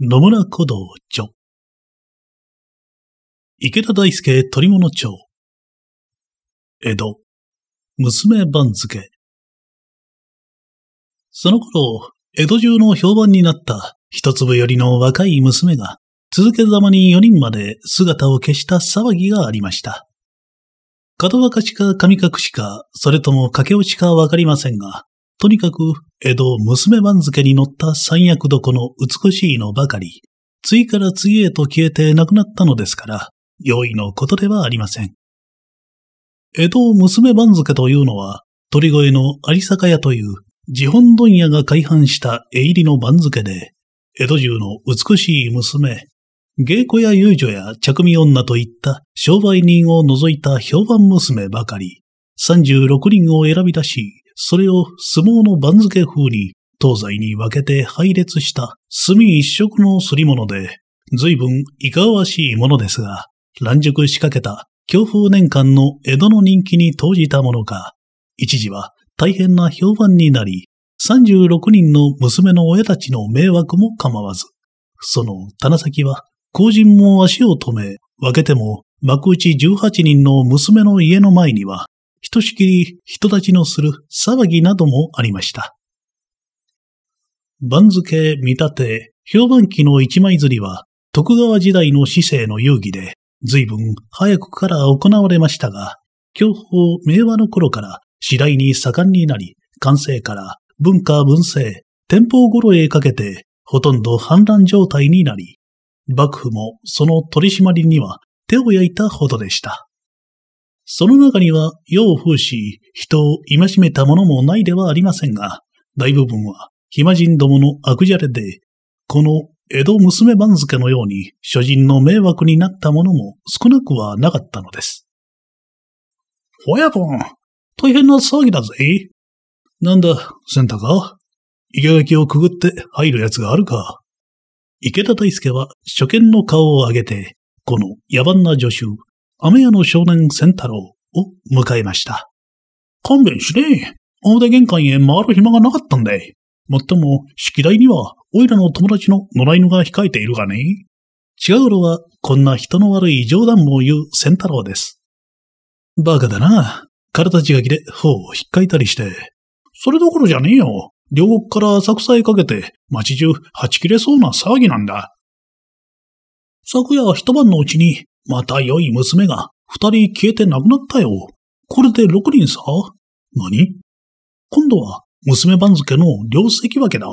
野村古道著。池田大輔鳥物町。江戸、娘番付。その頃、江戸中の評判になった一粒寄りの若い娘が、続けざまに4人まで姿を消した騒ぎがありました。門若しか神隠しか、それとも駆け落ちかわかりませんが、とにかく江戸娘番付に乗った三役どこの美しいのばかり、次から次へと消えて亡くなったのですから、容易のことではありません。江戸娘番付というのは、鳥越の有坂屋という自本問屋が開販した絵入りの番付で、江戸中の美しい娘、芸妓や遊女や着身女といった商売人を除いた評判娘ばかり、36人を選び出し、それを相撲の番付風に東西に分けて配列した墨一色のすり物で、随分いかがわしいものですが、乱熟しかけた強風年間の江戸の人気に投じたものか、一時は大変な評判になり、36人の娘の親たちの迷惑も構わず、その棚先は、後人も足を止め、分けても幕内18人の娘の家の前には、ひとしきり人立ちのする騒ぎなどもありました。番付、見立て、評判記の一枚釣りは、徳川時代の市政の遊戯で、随分早くから行われましたが、教法明和の頃から次第に盛んになり、完成から文化文政、天保頃へかけて、ほとんど反乱状態になり、幕府もその取り締まりには手を焼いたほどでした。その中には、世を風し、人を戒めたものもないではありませんが、大部分は、暇人どもの悪じゃれで、この江戸娘番付のように、諸人の迷惑になったものも少なくはなかったのです。親分、大変な騒ぎだぜ。なんだ、センタか池垣をくぐって入る奴があるか。池田大介は初見の顔を上げて、この野蛮な助手、雨屋の少年タ太郎を迎えました。勘弁しねえ。手玄関へ回る暇がなかったんだい。もっとも、式台には、オイラの友達の野良犬が控えているがね。近頃は、こんな人の悪い冗談も言うタ太郎です。バカだな。体違きで頬を引っかいたりして。それどころじゃねえよ。両国から浅草へかけて、街中、はち切れそうな騒ぎなんだ。昨夜一晩のうちに、また良い娘が二人消えて亡くなったよ。これで六人さ。何今度は娘番付の両分けだ。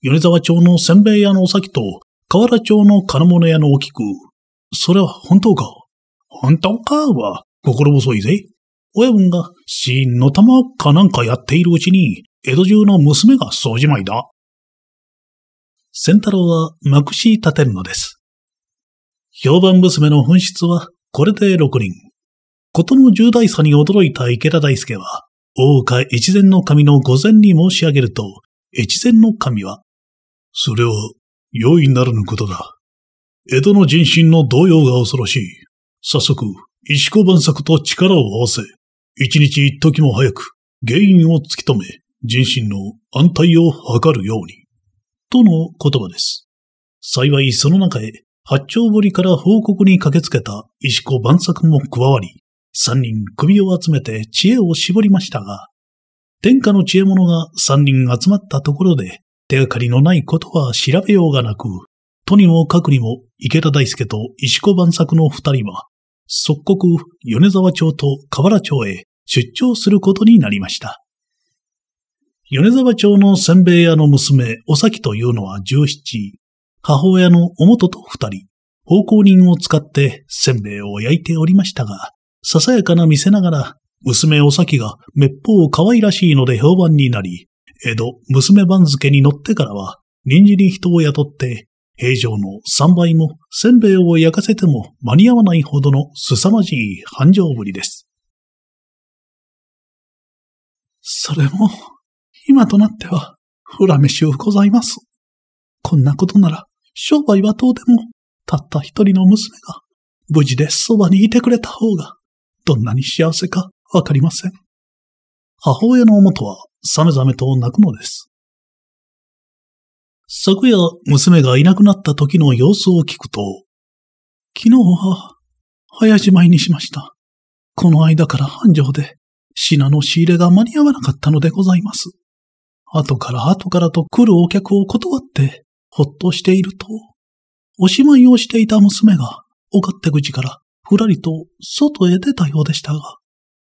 米沢町のせんべい屋のお先と河原町の金物屋のお菊。それは本当か本当かは心細いぜ。親分が死因の玉かなんかやっているうちに、江戸中の娘がそうじまいだ。仙太郎はまくし立てるのです。評判娘の紛失はこれで6人。事の重大さに驚いた池田大輔は、大岡越前の神の御前に申し上げると、越前の神は、それは容易ならぬことだ。江戸の人心の動揺が恐ろしい。早速、石子万作と力を合わせ、一日一時も早く原因を突き止め、人心の安泰を図るように。との言葉です。幸いその中へ八丁堀から報告に駆けつけた石子万作も加わり、三人首を集めて知恵を絞りましたが、天下の知恵者が三人集まったところで、手がかりのないことは調べようがなく、とにもかくにも池田大輔と石子万作の二人は、即刻米沢町と河原町へ出張することになりました。米沢町のせんべい屋の娘、おさきというのは十七、母親のおもとと二人、奉公人を使ってせんべいを焼いておりましたが、ささやかな見せながら、娘おきが滅法可愛らしいので評判になり、江戸娘番付に乗ってからは、臨時に人を雇って、平常の三倍もせんべいを焼かせても間に合わないほどの凄まじい繁盛ぶりです。それも、今となっては、恨めしをございます。こんなことなら、商売はどうでも、たった一人の娘が、無事でそばにいてくれた方が、どんなに幸せかわかりません。母親の元は、さめざめと泣くのです。昨夜、娘がいなくなった時の様子を聞くと、昨日は、早じまいにしました。この間から繁盛で、品の仕入れが間に合わなかったのでございます。後から後からと来るお客を断って、ほっとしていると、おしまいをしていた娘が、お勝手口からふらりと外へ出たようでしたが、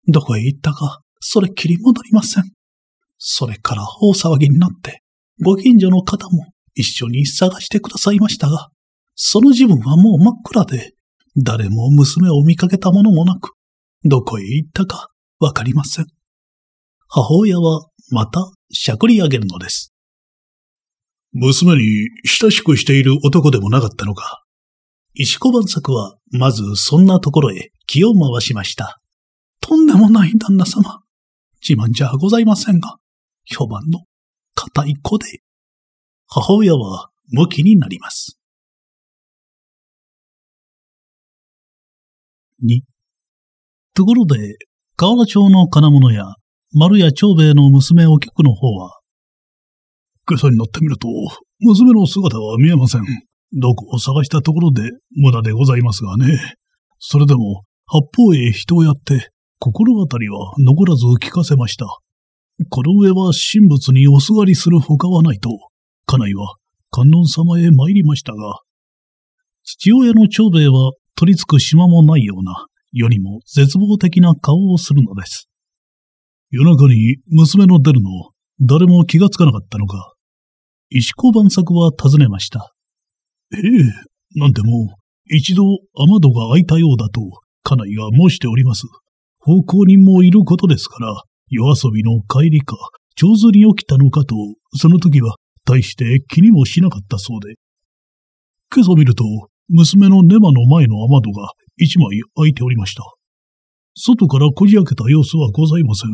どこへ行ったか、それっきり戻りません。それから大騒ぎになって、ご近所の方も一緒に探してくださいましたが、その自分はもう真っ暗で、誰も娘を見かけたものもなく、どこへ行ったかわかりません。母親はまたしゃくり上げるのです。娘に親しくしている男でもなかったのか。石小晩作は、まずそんなところへ気を回しました。とんでもない旦那様。自慢じゃございませんが、評判の固い子で、母親は無気になります。二。ところで、河原町の金物や丸屋長兵衛の娘お菊の方は、今朝になってみると、娘の姿は見えません。どこを探したところで無駄でございますがね。それでも、八方へ人をやって、心当たりは残らず聞かせました。この上は神仏におすがりするほかはないと、家内は観音様へ参りましたが、父親の長兵衛は取り付く島もないような、世にも絶望的な顔をするのです。夜中に娘の出るのを誰も気がつかなかったのか、石交万作は尋ねました。ええ、なんでも、一度雨戸が開いたようだと、家内が申しております。奉公人もいることですから、夜遊びの帰りか、上手に起きたのかと、その時は大して気にもしなかったそうで。今朝見ると、娘のネマの前の雨戸が一枚開いておりました。外からこじ開けた様子はございません。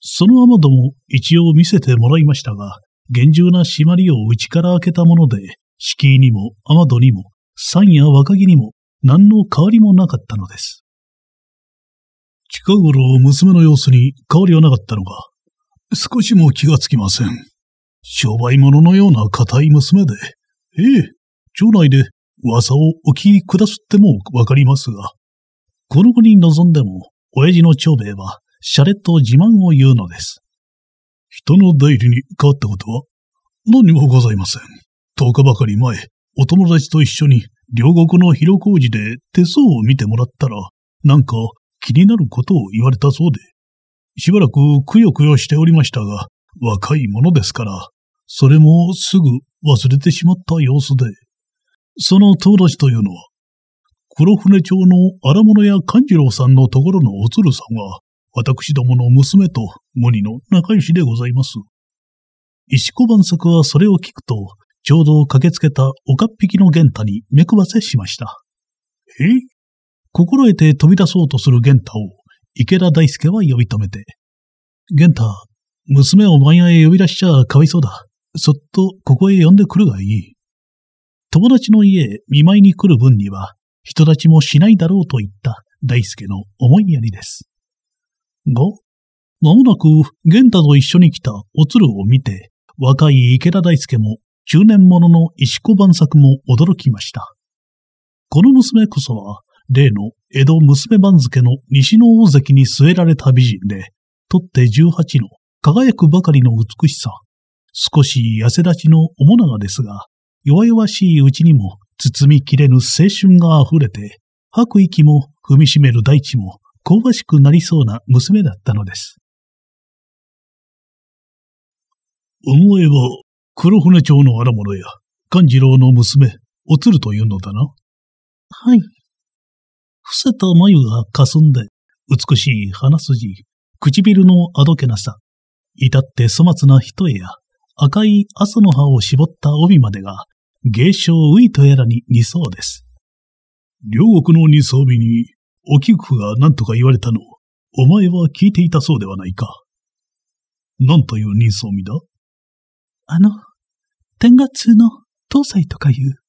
その雨戸も一応見せてもらいましたが、厳重な締まりを内から開けたもので、敷居にも雨戸にも、山や若木にも、何の変わりもなかったのです。近頃娘の様子に変わりはなかったのか、少しも気がつきません。商売者のような固い娘で、ええ、町内で噂をお聞きくだすってもわかりますが、この子に望んでも、親父の長兵衛は、シャレと自慢を言うのです。人の代理に変わったことは何もございません。10日ばかり前、お友達と一緒に両国の広小路で手相を見てもらったら、なんか気になることを言われたそうで、しばらくくよくよしておりましたが、若いものですから、それもすぐ忘れてしまった様子で、その友達というのは、黒船町の荒物屋勘次郎さんのところのおつるさんは、私どもの娘と無二の仲良しでございます。石子晩作はそれを聞くと、ちょうど駆けつけた岡っ引きの玄太に目配せしました。え心得て飛び出そうとする玄太を池田大輔は呼び止めて、玄太、娘を番屋へ呼び出しちゃかわいそうだ。そっとここへ呼んでくるがいい。友達の家へ見舞いに来る分には、人立ちもしないだろうと言った大輔の思いやりです。が、まもなく玄太と一緒に来たお鶴を見て、若い池田大輔も中年者の石子晩作も驚きました。この娘こそは、例の江戸娘番付の西の大関に据えられた美人で、とって十八の輝くばかりの美しさ、少し痩せ立ちの面長ですが、弱々しいうちにも包みきれぬ青春が溢れて、吐く息も踏みしめる大地も香ばしくなりそうな娘だったのです。思えば、黒船町の荒物や、勘次郎の娘、おつるというのだな。はい。伏せた眉が霞んで、美しい鼻筋、唇のあどけなさ、至って粗末な一重や、赤い麻の葉を絞った帯までが、芸商ウイとやらに似そうです。両国の二装備に、お菊が何とか言われたのお前は聞いていたそうではないか。何という人相見だあの、天下通の東西とかいう。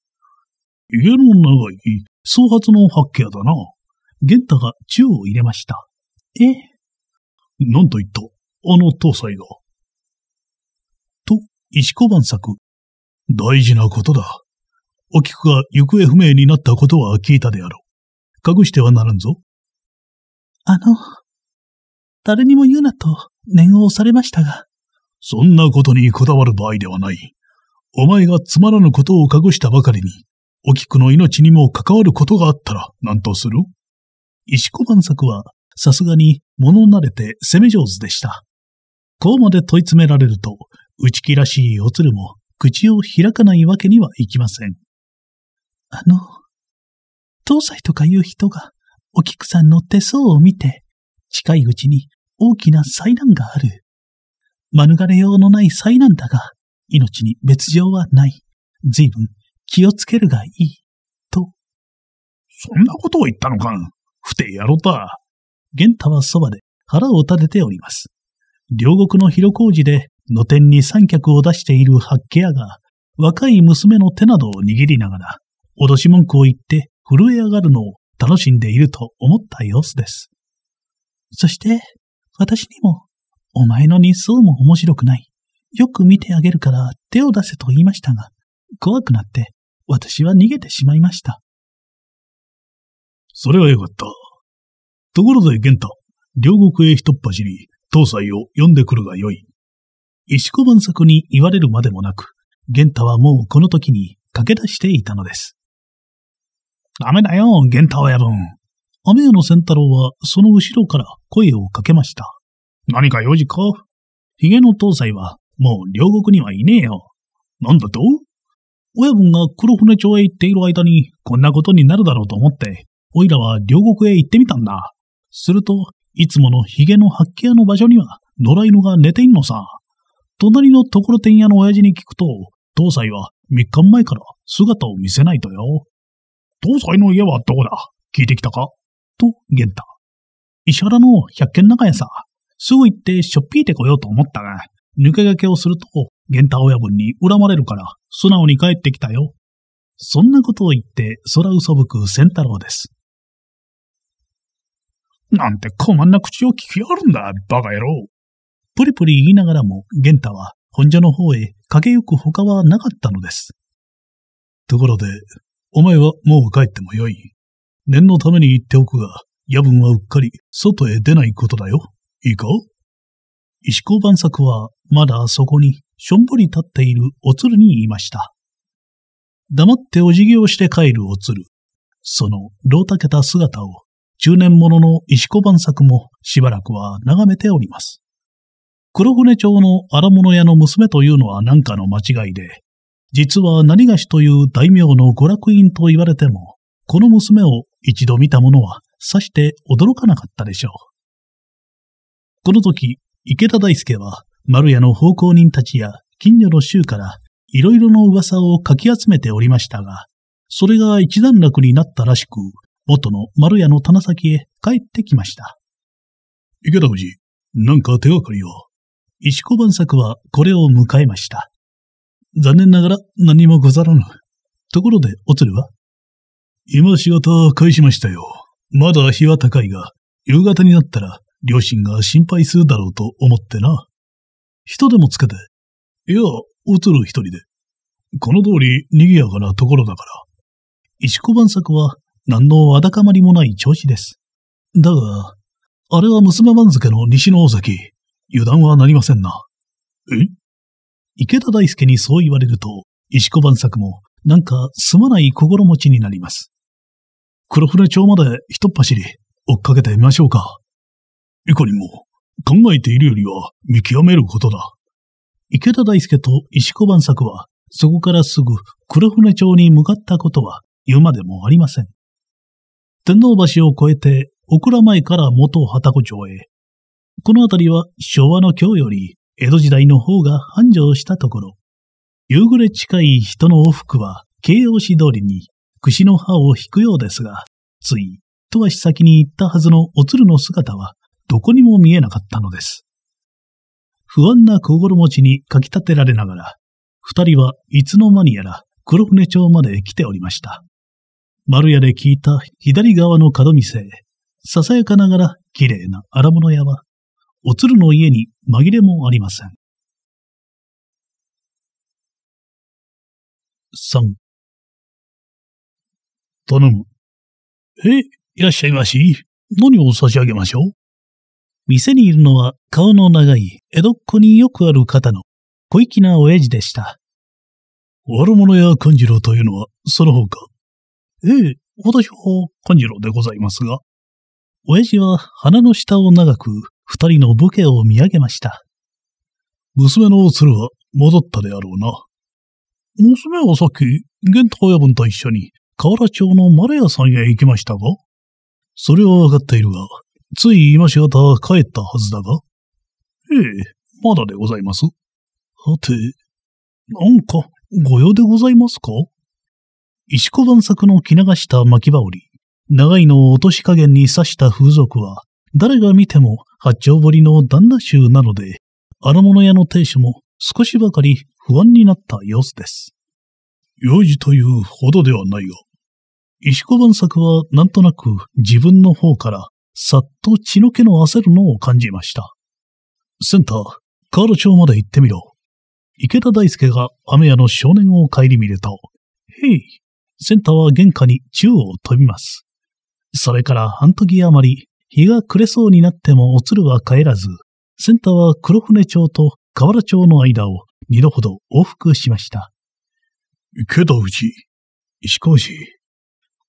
家の長い、総発の八屋だな。玄太が銃を入れました。ええ。何と言ったあの東西が。と、石小晩作。大事なことだ。お菊が行方不明になったことは聞いたであろう。隠してはならんぞ。あの、誰にも言うなと念を押されましたが。そんなことにこだわる場合ではない。お前がつまらぬことを隠したばかりに、お菊の命にも関わることがあったら何とする石子万作はさすがに物慣れて攻め上手でした。こうまで問い詰められると、内気らしいおつるも口を開かないわけにはいきません。あの、東西とかいう人が、お菊さんの手相を見て、近いうちに大きな災難がある。免れようのない災難だが、命に別状はない。随分気をつけるがいい。と。そんなことを言ったのかん。不定野郎だ。玄太はそばで腹を立てております。両国の広小路で露天に三脚を出している八家屋が、若い娘の手などを握りながら、脅し文句を言って震え上がるのを楽しんでいると思った様子です。そして、私にも、お前の日数も面白くない。よく見てあげるから手を出せと言いましたが、怖くなって私は逃げてしまいました。それはよかった。ところで玄太、両国へひとっ走り、東西を呼んでくるがよい。石子万作に言われるまでもなく、玄太はもうこの時に駆け出していたのです。ダメだよ、玄太親分。雨屋の仙太郎はその後ろから声をかけました。何か用事かヒゲの東西はもう両国にはいねえよ。なんだと親分が黒船町へ行っている間にこんなことになるだろうと思って、おいらは両国へ行ってみたんだ。すると、いつものヒゲの発見屋の場所には野良犬が寝ていんのさ。隣のところ天屋の親父に聞くと、東西は3日前から姿を見せないとよ。東西の家はどこだ聞いてきたかと、玄太。石原の百軒長屋さ。すぐ行ってしょっぴいてこようと思ったが、抜け駆けをすると、玄太親分に恨まれるから、素直に帰ってきたよ。そんなことを言って、空嘘ぶく仙太郎です。なんてこまんな口を聞きやるんだ、バカ野郎。プリプリ言いながらも、玄太は本所の方へ駆けゆく他はなかったのです。ところで、お前はもう帰ってもよい。念のために言っておくが、夜分はうっかり外へ出ないことだよ。いいか石子万作はまだそこにしょんぼり立っているおつるにいました。黙ってお辞儀をして帰るおつる。その、老たけた姿を、中年者の石子万作もしばらくは眺めております。黒船町の荒物屋の娘というのは何かの間違いで、実は何がしという大名の娯楽院と言われても、この娘を一度見た者は、さして驚かなかったでしょう。この時、池田大輔は、丸屋の奉公人たちや近所の衆から、いろいろの噂をかき集めておりましたが、それが一段落になったらしく、元の丸屋の棚先へ帰ってきました。池田人、なんか手がかりを。石子晩作はこれを迎えました。残念ながら何もござらぬ。ところで、おつるは今仕事返しましたよ。まだ日は高いが、夕方になったら両親が心配するだろうと思ってな。人でもつけて。いや、おつる一人で。この通り賑やかなところだから。石子晩作は何のわだかまりもない調子です。だが、あれは娘番付の西の大崎。油断はなりませんな。え池田大輔にそう言われると、石子晩作もなんかすまない心持ちになります。黒船町まで一っ走り追っかけてみましょうか。いかにも考えているよりは見極めることだ。池田大輔と石子晩作はそこからすぐ黒船町に向かったことは言うまでもありません。天皇橋を越えて小倉前から元旗子町へ。この辺りは昭和の今日より江戸時代の方が繁盛したところ、夕暮れ近い人の往復は形容詞通りに櫛の葉を引くようですが、つい一足先に行ったはずのお鶴の姿はどこにも見えなかったのです。不安な心持ちにかき立てられながら、二人はいつの間にやら黒船町まで来ておりました。丸屋で聞いた左側の角店ささやかながら綺麗な荒物屋はお鶴の家に紛れもありません。3頼む。え、いらっしゃいまし。何を差し上げましょう店にいるのは顔の長い江戸っ子によくある方の小粋な親父でした。悪者や勘次郎というのはその他ええ、私は勘次郎でございますが。親父は鼻の下を長く、二人の武家を見上げました。娘の鶴は戻ったであろうな。娘はさっき、玄太親分と一緒に、河原町の丸屋さんへ行きましたがそれはわかっているが、つい今しがた帰ったはずだがええ、まだでございます。はて、なんか、ご用でございますか石子万作の着流した巻き羽織、長いのを落とし加減に刺した風俗は、誰が見ても八丁堀の旦那衆なので、荒物屋の亭主も少しばかり不安になった様子です。用事というほどではないが、石子万作はなんとなく自分の方からさっと血の気の焦るのを感じました。センター、カール町まで行ってみろ。池田大輔が雨屋の少年を顧みると、へい、センターは玄関に宙を飛びます。それから半時余り、日が暮れそうになってもお鶴は帰らず、センターは黒船町と河原町の間を二度ほど往復しました。けどうち、石工事、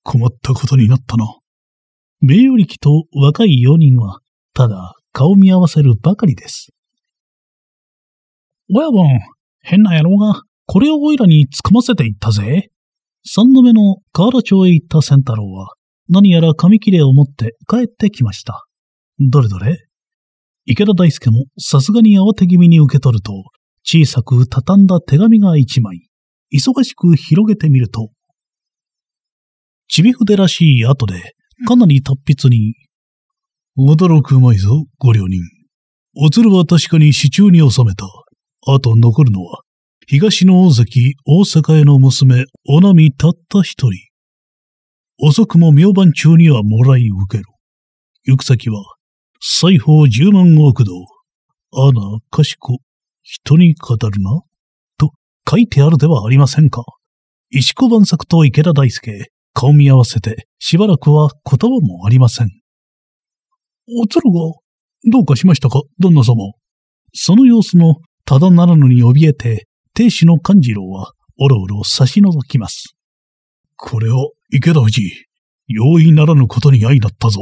困ったことになったな。名誉力と若い4人は、ただ顔見合わせるばかりです。親分、変な野郎が、これをオイラにつかませていったぜ。三度目の河原町へ行った仙太郎は、何やら紙切れを持って帰ってきました。どれどれ池田大輔もさすがに慌て気味に受け取ると、小さく畳んだ手紙が一枚、忙しく広げてみると、ちび筆らしい後で、かなり達筆に、驚くうまいぞ、ご両人。おつるは確かに市中に収めた。あと残るのは、東の大関大阪への娘、おなみたった一人。遅くも明晩中にはもらい受けろ。行く先は、裁縫十万億度、アナ、かしこ、人に語るな、と書いてあるではありませんか。石子万作と池田大輔、顔見合わせて、しばらくは言葉もありません。おつるが、どうかしましたか、旦那様。その様子も、ただならぬに怯えて、亭主の勘次郎は、おろおろ差し覗きます。これを池田氏、容易ならぬことに相だったぞ。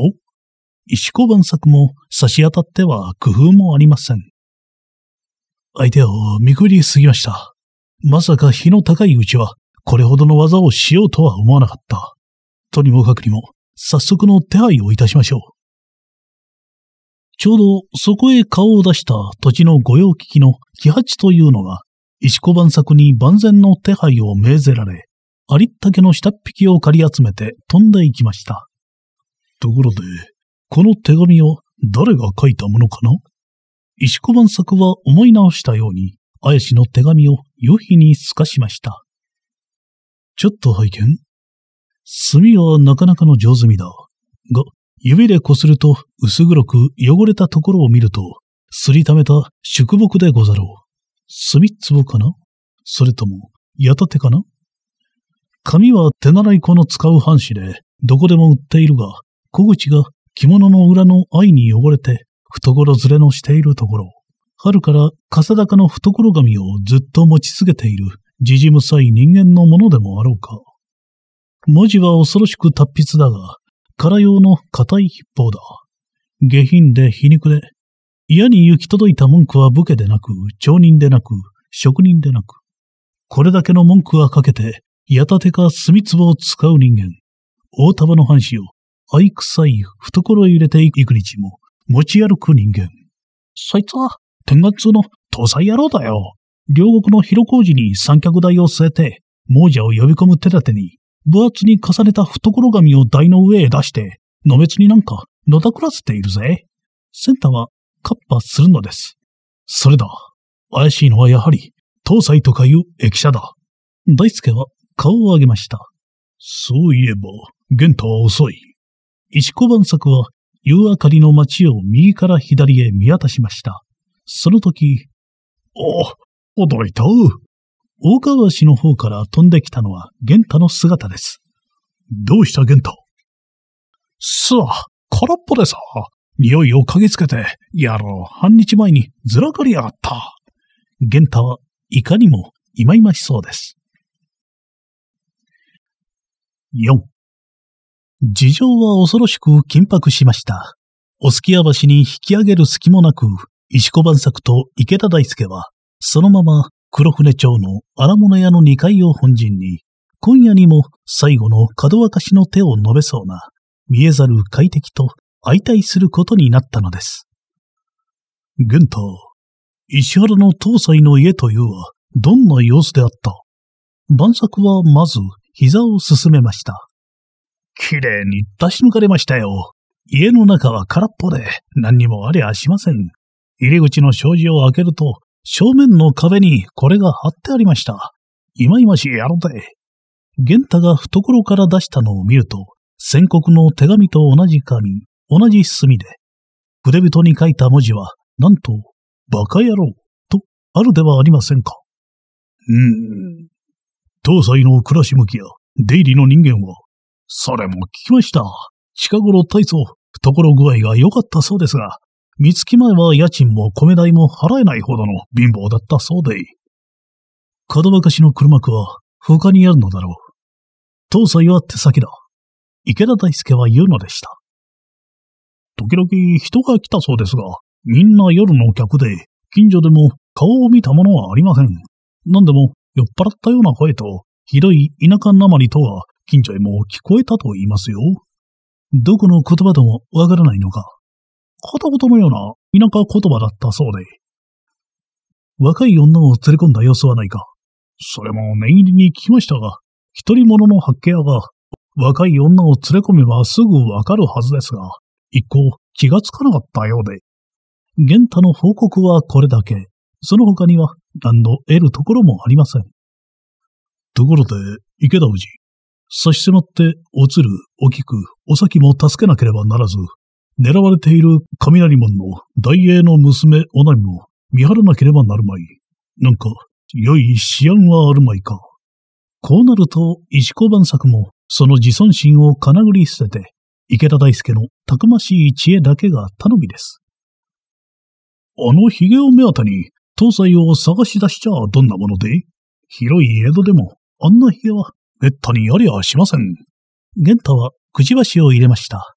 石子万作も差し当たっては工夫もありません。相手を見くりすぎました。まさか日の高いうちは、これほどの技をしようとは思わなかった。とにもかくにも、早速の手配をいたしましょう。ちょうどそこへ顔を出した土地の御用聞きの喜八というのが、石子万作に万全の手配を命ぜられ、ありったけの下っ引きを借り集めて飛んでいきました。ところで、この手紙を誰が書いたものかな石子万作は思い直したように、綾氏の手紙を予費に透かしました。ちょっと拝見。墨はなかなかの上手みだ。が、指でこすると薄黒く汚れたところを見ると、すりためた宿木でござろう。墨壺かなそれとも、矢立てかな紙は手習い子の使う半紙で、どこでも売っているが、小口が着物の裏の愛に汚れて、懐ずれのしているところ、春から笠高の懐紙をずっと持ち続けている、じじむさい人間のものでもあろうか。文字は恐ろしく達筆だが、空用の硬い筆法だ。下品で皮肉で、嫌に行き届いた文句は武家でなく、町人でなく、職人でなく、これだけの文句はかけて、矢立か墨壺を使う人間、大束の藩士を愛くさい懐へ入れていく日も持ち歩く人間。そいつは天眼通の東西野郎だよ。両国の広小路に三脚台を据えて、亡者を呼び込む手立てに、分厚に重ねた懐紙を台の上へ出して、のべつになんかのたくらせているぜ。センターはカッパするのです。それだ。怪しいのはやはり、東西とかいう駅舎だ。大輔は顔を上げました。そういえば、玄太は遅い。石小晩作は夕明かりの街を右から左へ見渡しました。その時、お、驚いた。大川氏の方から飛んできたのは玄太の姿です。どうした玄太さあ、空っぽでさ、匂いを嗅ぎつけて、やろう、半日前にずらかりやがった。玄太は、いかにも、いまいましそうです。4事情は恐ろしく緊迫しました。おすき橋に引き上げる隙もなく、石子万作と池田大輔は、そのまま黒船町の荒物屋の2階を本陣に、今夜にも最後の門明かしの手を述べそうな、見えざる快適と相対することになったのです。玄太、石原の東西の家というは、どんな様子であった万作はまず膝を進めました。綺麗に出し抜かれましたよ。家の中は空っぽで何にもありゃしません。入り口の障子を開けると、正面の壁にこれが貼ってありました。いまいましやろで。玄太が懐から出したのを見ると、宣告の手紙と同じ紙、同じ墨で、筆人に書いた文字は、なんと、バカ野郎とあるではありませんか。うーん、東西の暮らし向きや出入りの人間は、それも聞きました。近頃大層、懐具合が良かったそうですが、三月前は家賃も米代も払えないほどの貧乏だったそうで。角ばかしの黒幕は他にあるのだろう。東西は手先だ。池田大輔は言うのでした。時々人が来たそうですが、みんな夜の客で、近所でも顔を見たものはありません。何でも酔っ払ったような声と、ひどい田舎なまりとは、近所へも聞こえたと言いますよ。どこの言葉ともわからないのか。片言のような田舎言葉だったそうで。若い女を連れ込んだ様子はないか。それも念入りに聞きましたが、一人者の発見屋が、若い女を連れ込めばすぐわかるはずですが、一向気がつかなかったようで。玄太の報告はこれだけ。その他には何の得るところもありません。ところで、池田氏、差し迫っておつる、おきく、お先も助けなければならず、狙われている雷門の大英の娘おなみも見張らなければなるまい。なんか、良い思案はあるまいか。こうなると、石子万作も、その自尊心をかなぐり捨てて、池田大輔のたくましい知恵だけが頼みです。あの髭を目当てに、東西を探し出しちゃどんなもので広い江戸でもあんな部屋は滅多にありゃしません。玄太はくじばしを入れました。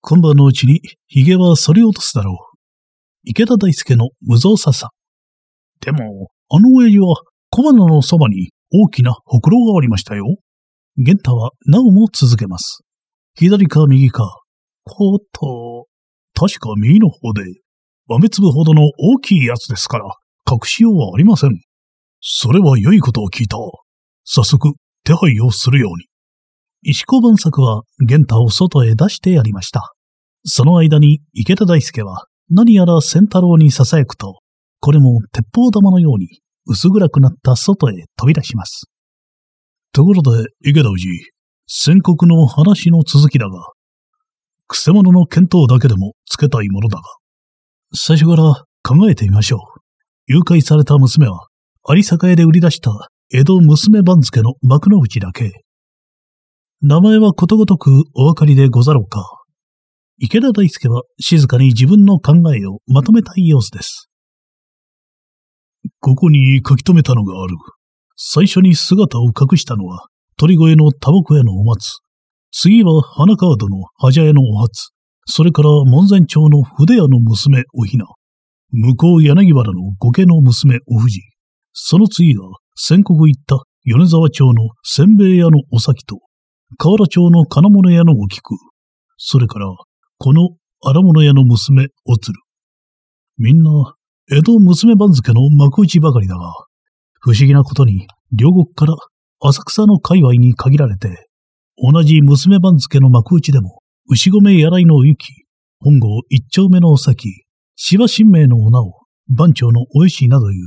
今晩のうちに髭は剃り落とすだろう。池田大輔の無造作さ。でも、あの親父は小花のそばに大きなほくろがありましたよ。玄太はなおも続けます。左か右か。こっと、確か右の方で、豆粒ほどの大きいやつですから、隠しようはありません。それは良いことを聞いた。早速、手配をするように。石交番作は、玄太を外へ出してやりました。その間に、池田大輔は、何やら仙太郎に囁くと、これも鉄砲玉のように、薄暗くなった外へ飛び出します。ところで、池田氏、宣告の話の続きだが、くせ者の見当だけでもつけたいものだが、最初から考えてみましょう。誘拐された娘は、有坂屋で売り出した江戸娘番付の幕の内だけ。名前はことごとくお分かりでござろうか。池田大輔は静かに自分の考えをまとめたい様子です。ここに書き留めたのがある。最初に姿を隠したのは、鳥越のタバコ屋のお松。次は花川戸の端屋のお初。それから門前町の筆屋の娘おひな。向こう柳原の御家の娘お藤。その次が、戦国行った米沢町のせんべい屋のお先と、河原町の金物屋のお菊。それから、この荒物屋の娘おつる。みんな、江戸娘番付の幕内ばかりだが、不思議なことに、両国から浅草の界隈に限られて、同じ娘番付の幕内でも、牛込屋来の雪、本郷一丁目のお先、芝神明の女を番長のお石などいう、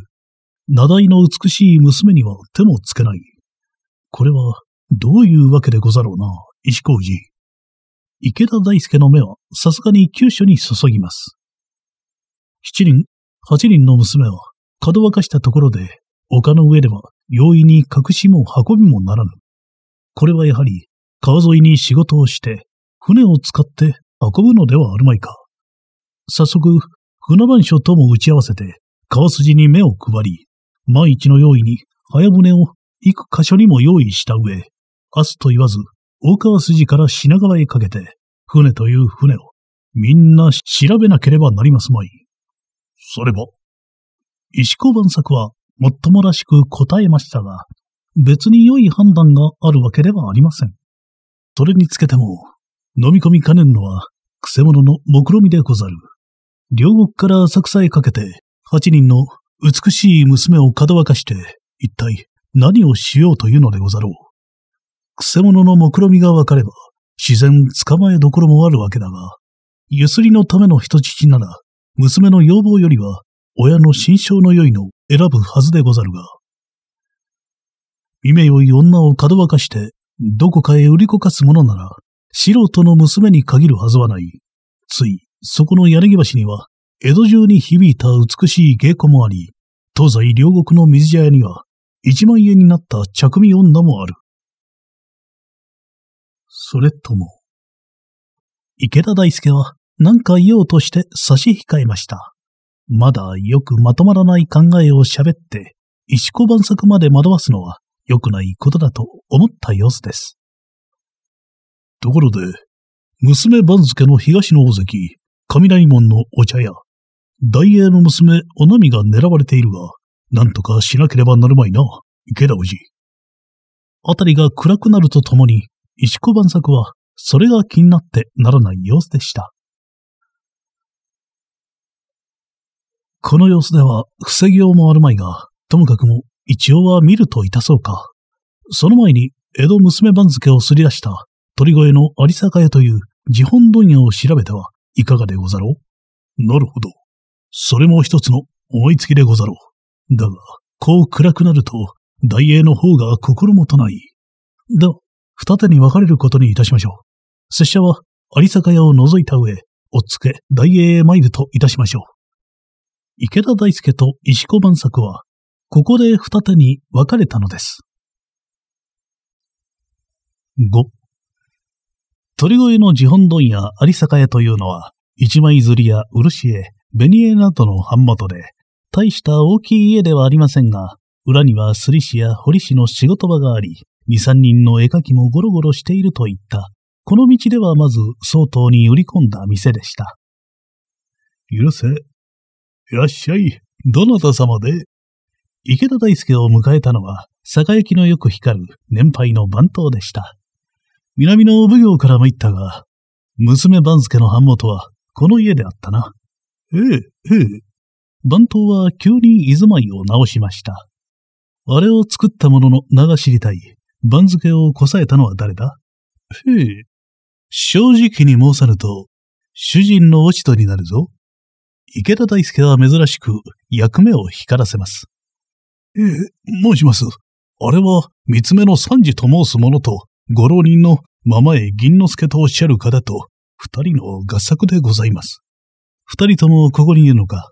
名題の美しい娘には手もつけない。これは、どういうわけでござろうな、石工事。池田大輔の目はさすがに急所に注ぎます。七人、八人の娘は、角沸かしたところで、丘の上では容易に隠しも運びもならぬ。これはやはり、川沿いに仕事をして、船を使って運ぶのではあるまいか。早速、船番所とも打ち合わせて、川筋に目を配り、万一の用意に、早船を幾箇所にも用意した上、明日と言わず、大川筋から品川へかけて、船という船を、みんな調べなければなりますまい。それば、石子万作は、もっともらしく答えましたが、別に良い判断があるわけではありません。それにつけても、飲み込みかねんのは、くせ者の目論みでござる。両国から浅草へかけて、八人の美しい娘をかどわかして、一体何をしようというのでござろう。くせ者の目論みがわかれば、自然捕まえどころもあるわけだが、ゆすりのための人質なら、娘の要望よりは、親の心象の良いのを選ぶはずでござるが。夢よい女をかどわかして、どこかへ売りこかすものなら、素人の娘に限るはずはない。つい、そこの柳橋には、江戸中に響いた美しい芸妓もあり、東西両国の水茶屋には、一万円になった着身女もある。それとも、池田大介は何か言おうとして差し控えました。まだよくまとまらない考えを喋って、石子晩作まで惑わすのは良くないことだと思った様子です。ところで、娘番付の東の大関、雷門のお茶屋、大英の娘、おなみが狙われているが、なんとかしなければなるまいな、池田氏。あたりが暗くなるとともに、石子万作は、それが気になってならない様子でした。この様子では防ぎようもあるまいが、ともかくも一応は見るといたそうか。その前に江戸娘番付をすり出した鳥越の有坂屋という自本問屋を調べては、いかがでござろうなるほど。それも一つの思いつきでござろう。だが、こう暗くなると、大英の方が心もとない。だ、二手に分かれることにいたしましょう。拙者は、有坂屋を除いた上、おっつけ大英へ参るといたしましょう。池田大輔と石子万作は、ここで二手に分かれたのです。五。鳥越の地本問屋有坂屋というのは、一枚釣りや漆絵、紅絵などの版元で、大した大きい家ではありませんが、裏にはり師や彫師の仕事場があり、二三人の絵描きもゴロゴロしているといった、この道ではまず相当に売り込んだ店でした。許せ。いらっしゃい。どなた様で池田大輔を迎えたのは、酒焼きのよく光る年配の番頭でした。南の奉行から参ったが、娘番付の版元は、この家であったな。ええ、ええ。番頭は急に居住まいを直しました。あれを作った者の名が知りたい。番付をこさえたのは誰だへえ。正直に申さぬと、主人の落ちとになるぞ。池田大輔は珍しく役目を光らせます。ええ、申します。あれは、三つ目の三次と申す者と、ご浪人のママへ銀之助とおっしゃる方と、二人の合作でございます。二人ともここにいるのか。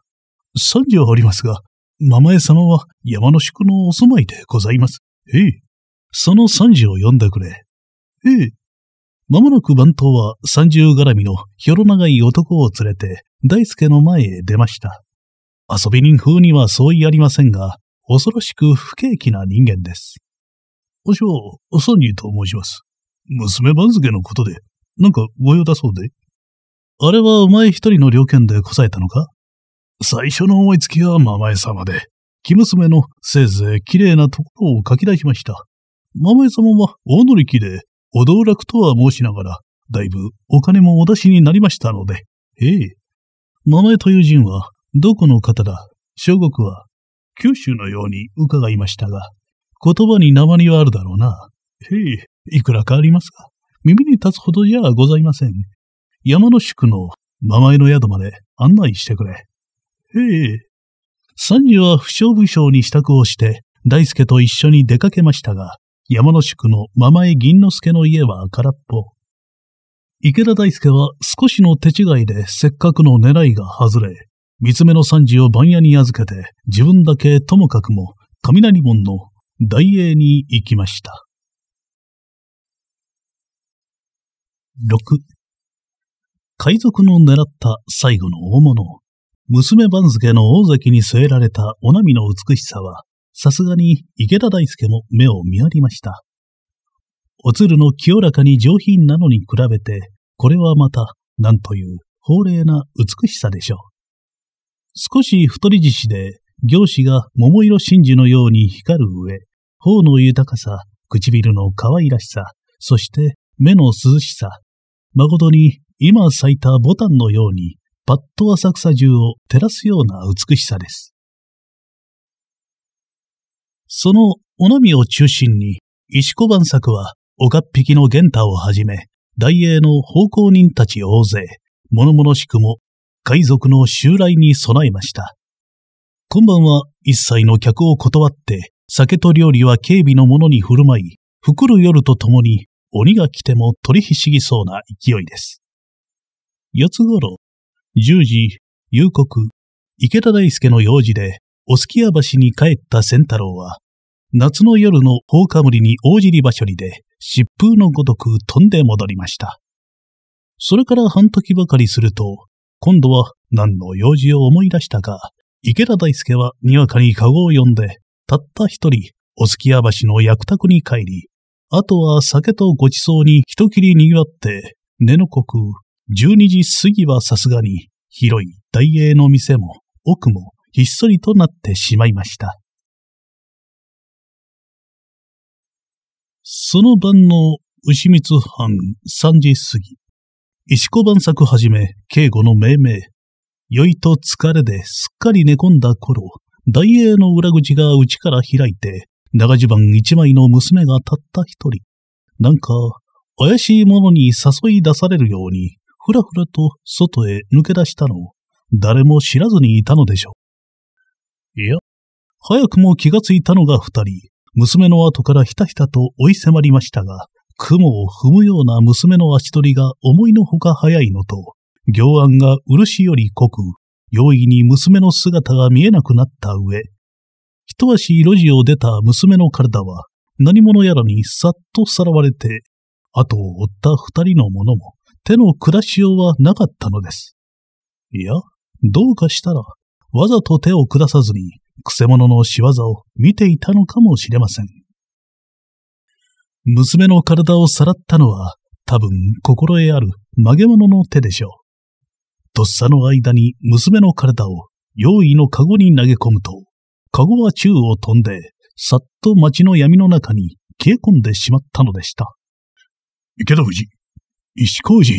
三時はおりますが、ママエ様は山の宿のお住まいでございます。ええ。その三時を呼んでくれ。ええ。まもなく番頭は三十絡みのひょろ長い男を連れて大助の前へ出ました。遊び人風には相違ありませんが、恐ろしく不景気な人間です。おしソニーと申します。娘番付のことで、なんかご用だそうで。あれはお前一人の了見でこさえたのか最初の思いつきはママエ様で、生娘のせいぜい綺麗なところを書き出しました。ママエ様は大乗り気で、お道楽とは申しながら、だいぶお金もお出しになりましたので、ええ。ママエという人は、どこの方だ小国は、九州のように伺いましたが、言葉に生にはあるだろうな。へい、いくらかありますか。耳に立つほどじゃございません。山の宿の名前の宿まで案内してくれ。へえ。三時は不詳不詳に支度をして、大輔と一緒に出かけましたが、山の宿のママ銀之助の家は空っぽ。池田大輔は少しの手違いでせっかくの狙いが外れ、三つ目の三時を番屋に預けて、自分だけともかくも雷門の大英に行きました。6海賊の狙った最後の大物、娘番付の大関に据えられたお波の美しさは、さすがに池田大輔も目を見張りました。おつるの清らかに上品なのに比べて、これはまた、なんという法令な美しさでしょう。少し太り獅子で、行使が桃色真珠のように光る上、頬の豊かさ、唇の可愛らしさ、そして目の涼しさ。誠に今咲いた牡丹のように、パッと浅草中を照らすような美しさです。そのおみを中心に、石子晩作は、岡っ引きの玄太をはじめ、大英の奉公人たち大勢、物々しくも、海賊の襲来に備えました。今晩は一切の客を断って、酒と料理は警備の者に振る舞い、ふる夜とともに、鬼が来ても取りひしぎそうな勢いです。四つ頃、十時、夕刻、池田大輔の用事で、お月屋橋に帰った仙太郎は、夏の夜の放火無理に大尻場所にで、疾風のごとく飛んで戻りました。それから半時ばかりすると、今度は何の用事を思い出したか、池田大輔はにわかに籠を呼んで、たった一人、お月屋橋の役宅に帰り、あとは酒とごちそうに一切り賑わって、根の刻、12時過ぎはさすがに、広い大英の店も、奥も、ひっそりとなってしまいました。その晩の牛光藩3時過ぎ、石子晩作はじめ、警護の命名、酔いと疲れですっかり寝込んだ頃、大英の裏口が内から開いて、長襦袢一枚の娘がたった一人。なんか、怪しいものに誘い出されるように、ふらふらと外へ抜け出したのを、誰も知らずにいたのでしょう。いや、早くも気がついたのが二人。娘の後からひたひたと追い迫りましたが、雲を踏むような娘の足取りが思いのほか早いのと、行案が漆より濃く、容易に娘の姿が見えなくなった上、一足路地を出た娘の体は何者やらにさっとさらわれて、後を追った二人の者も手の下しようはなかったのです。いや、どうかしたら、わざと手を下さずに、くせ者の仕業を見ていたのかもしれません。娘の体をさらったのは、多分心得ある曲げ物の手でしょう。とっさの間に娘の体を用意のカゴに投げ込むと、カゴは宙を飛んで、さっと町の闇の中に消え込んでしまったのでした。池田士、石工事。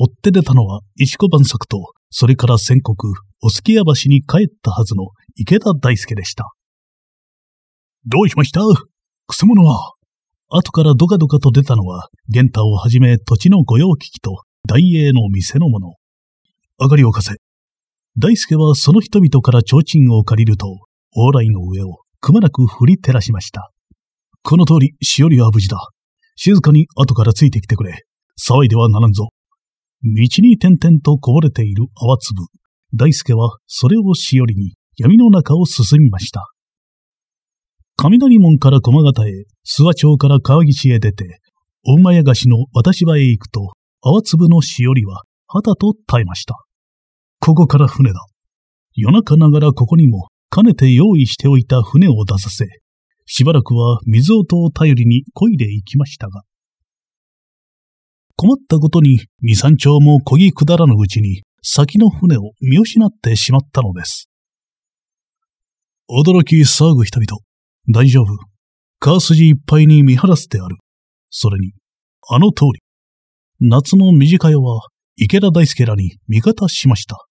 追って出たのは石子番作と、それから宣告、おすき屋橋に帰ったはずの池田大輔でした。どうしましたくせ者は。後からドカドカと出たのは、玄太をはじめ土地の御用聞きと、大英の店の者。明かりを貸せ。大輔はその人々から提灯を借りると、往来の上をくまなく振り照らしました。この通り、しおりは無事だ。静かに後からついてきてくれ。騒いではならんぞ。道に点々とこぼれている泡粒。大輔はそれをしおりに闇の中を進みました。雷門から駒形へ、諏訪町から川岸へ出て、大前菓子の渡し場へ行くと、泡粒のしおりはたと耐えました。ここから船だ。夜中ながらここにも、かねて用意しておいた船を出させ、しばらくは水音を頼りに漕いで行きましたが。困ったことに、二三丁も漕ぎ下らぬうちに、先の船を見失ってしまったのです。驚き騒ぐ人々。大丈夫。川筋いっぱいに見晴らせてある。それに、あの通り。夏の短いは池田大輔らに味方しました。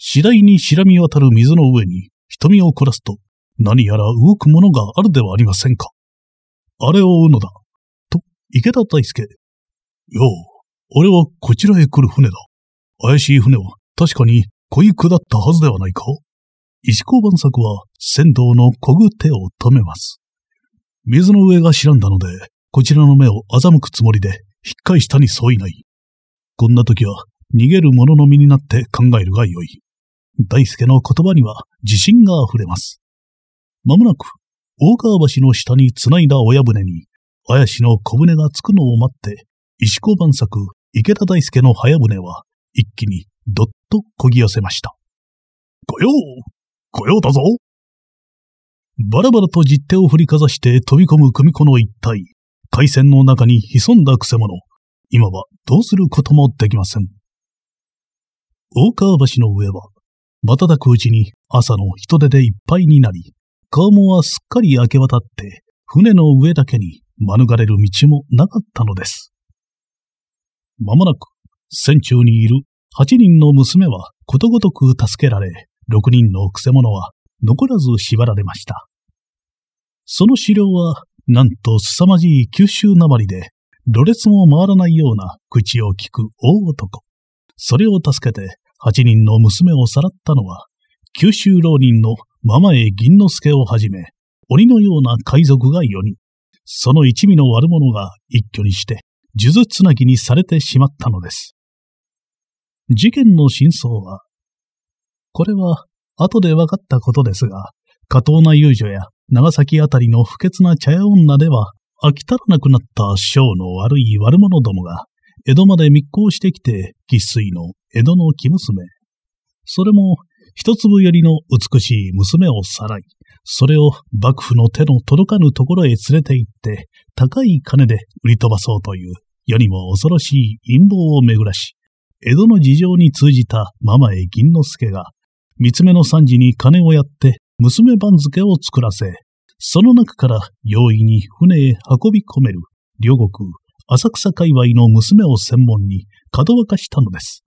次第に白らみ渡る水の上に瞳を凝らすと、何やら動くものがあるではありませんか。あれを追うのだ。と、池田大輔。よう、俺はこちらへ来る船だ。怪しい船は確かに小い下ったはずではないか。石工万作は船頭のこぐ手を止めます。水の上が白んだので、こちらの目を欺くつもりで、引っかしたに相いない。こんな時は、逃げる者の身になって考えるがよい。大輔の言葉には自信が溢れます。まもなく、大川橋の下に繋いだ親船に、林の小舟が着くのを待って、石子万作池田大輔の早船は、一気にどっとこぎ寄せました。御用御用だぞバラバラと実手を振りかざして飛び込む組子の一体、海戦の中に潜んだくせ者、今はどうすることもできません。大川橋の上は、瞬くうちに朝の人手でいっぱいになり、川もはすっかり明け渡って、船の上だけに免れる道もなかったのです。まもなく、船中にいる8人の娘はことごとく助けられ、6人のくせ者は残らず縛られました。その資料は、なんと凄まじい九州なまりで、ろれつも回らないような口を聞く大男。それを助けて、8人の娘をさらったのは、九州浪人のママ江銀之助をはじめ、鬼のような海賊が4人、その一味の悪者が一挙にして、数珠つなぎにされてしまったのです。事件の真相は、これは後で分かったことですが、過当な遊女や長崎あたりの不潔な茶屋女では飽き足らなくなった章の悪い悪者どもが、江戸まで密航してきて、喫水の江戸の生娘。それも、一粒よりの美しい娘をさらい、それを幕府の手の届かぬところへ連れて行って、高い金で売り飛ばそうという、世にも恐ろしい陰謀を巡らし、江戸の事情に通じたママへ銀之助が、三つ目の三時に金をやって、娘番付を作らせ、その中から容易に船へ運び込める、両国浅草界隈の娘を専門に、門分かしたのです。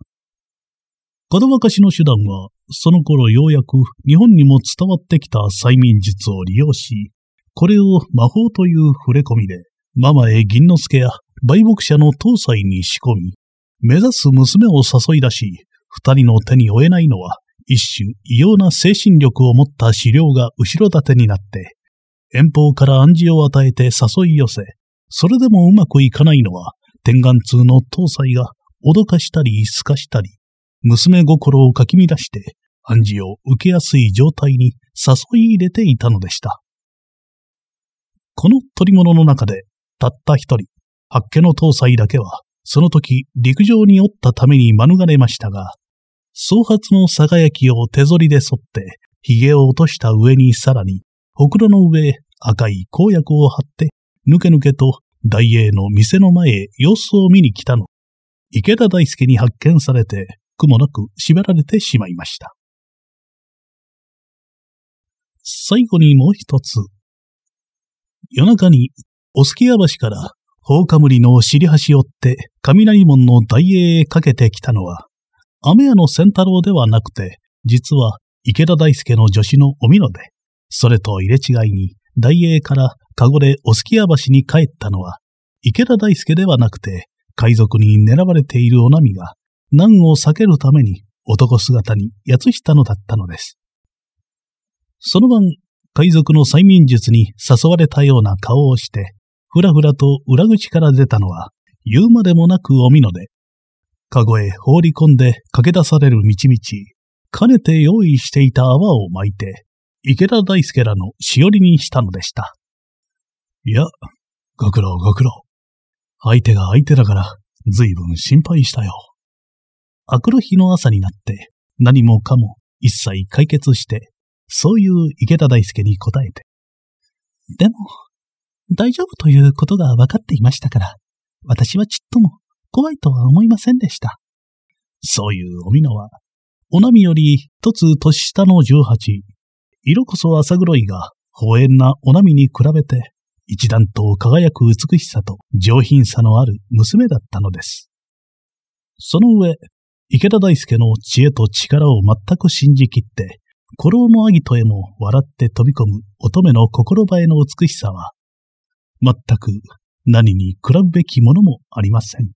門分かしの手段は、その頃ようやく日本にも伝わってきた催眠術を利用し、これを魔法という触れ込みで、ママへ銀之助や売牧者の東西に仕込み、目指す娘を誘い出し、二人の手に負えないのは、一種異様な精神力を持った資料が後ろ盾になって、遠方から暗示を与えて誘い寄せ、それでもうまくいかないのは、天眼通の東西が脅かしたりすかしたり、娘心をかき乱して、暗示を受けやすい状態に誘い入れていたのでした。この取り物の中で、たった一人、八家の東西だけは、その時陸上におったために免れましたが、創発の輝きを手ぞりで剃って、髭を落とした上にさらに、ほくろの上、赤い公薬を貼ってぬけぬけと大栄の店の前へ様子を見に来たの。池田大輔に発見されて、苦もなく縛られてしまいました。最後にもう一つ。夜中に、おすきや橋から放火無理の尻端を追って雷門の大栄へかけてきたのは、雨屋の仙太郎ではなくて、実は池田大輔の助手のおみので、それと入れ違いに、大英からカゴでオスキア橋に帰ったのは、池田大輔ではなくて、海賊に狙われているおなみが、難を避けるために男姿にやつしたのだったのです。その晩、海賊の催眠術に誘われたような顔をして、ふらふらと裏口から出たのは、言うまでもなくおみので、籠へ放り込んで駆け出される道々、かねて用意していた泡を巻いて、池田大輔らのしおりにしたのでした。いや、ご苦労ご苦労。相手が相手だから、ずいぶん心配したよ。あくる日の朝になって、何もかも一切解決して、そういう池田大輔に答えて。でも、大丈夫ということが分かっていましたから、私はちっとも怖いとは思いませんでした。そういうおみのは、おなみより一つ年下の十八、色こそ浅黒いが、豊遠なお波に比べて、一段と輝く美しさと上品さのある娘だったのです。その上、池田大輔の知恵と力を全く信じきって、古老のアギトへも笑って飛び込む乙女の心映えの美しさは、全く何に比べべきものもありません。